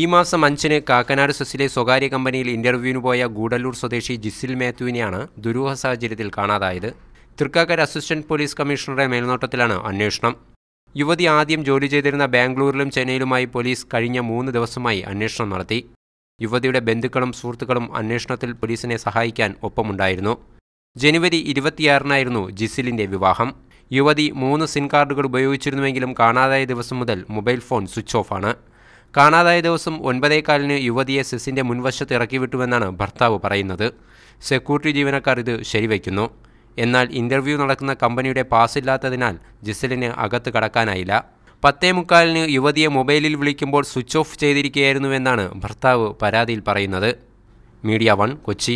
ഈ മാസം അഞ്ചിന് കാക്കനാട് സെസിലെ സ്വകാര്യ കമ്പനിയിൽ ഇന്റർവ്യൂവിന് പോയ ഗൂഡല്ലൂർ സ്വദേശി ജിസിൽ മാത്യുവിനെയാണ് ദുരൂഹ സാഹചര്യത്തിൽ കാണാതായത് തൃക്കാക്കര അസിസ്റ്റന്റ് പോലീസ് കമ്മീഷണറുടെ മേൽനോട്ടത്തിലാണ് അന്വേഷണം യുവതി ആദ്യം ജോലി ചെയ്തിരുന്ന ബാംഗ്ലൂരിലും ചെന്നൈയിലുമായി പോലീസ് കഴിഞ്ഞ മൂന്ന് ദിവസമായി അന്വേഷണം നടത്തി യുവതിയുടെ ബന്ധുക്കളും സുഹൃത്തുക്കളും അന്വേഷണത്തിൽ പോലീസിനെ സഹായിക്കാൻ ഒപ്പമുണ്ടായിരുന്നു ജനുവരി ഇരുപത്തിയാറിനായിരുന്നു ജിസിലിന്റെ വിവാഹം യുവതി മൂന്ന് സിം കാർഡുകൾ ഉപയോഗിച്ചിരുന്നുവെങ്കിലും കാണാതായ ദിവസം മുതൽ മൊബൈൽ ഫോൺ സ്വിച്ച് ഓഫാണ് കാണാതായ ദിവസം ഒൻപതേകാലിന് യുവതിയെ സെസിൻ്റെ മുൻവശത്ത് ഇറക്കിവിട്ടുവെന്നാണ് ഭർത്താവ് പറയുന്നത് സെക്യൂരിറ്റി ജീവനക്കാർ ഇത് ശരിവയ്ക്കുന്നു എന്നാൽ ഇൻ്റർവ്യൂ നടക്കുന്ന കമ്പനിയുടെ പാസ് ഇല്ലാത്തതിനാൽ ജിസലിന് അകത്ത് കടക്കാനായില്ല പത്തേ മുക്കാലിന് യുവതിയെ മൊബൈലിൽ വിളിക്കുമ്പോൾ സ്വിച്ച് ഓഫ് ചെയ്തിരിക്കുകയായിരുന്നുവെന്നാണ് ഭർത്താവ് പരാതിയിൽ പറയുന്നത് മീഡിയ വൺ കൊച്ചി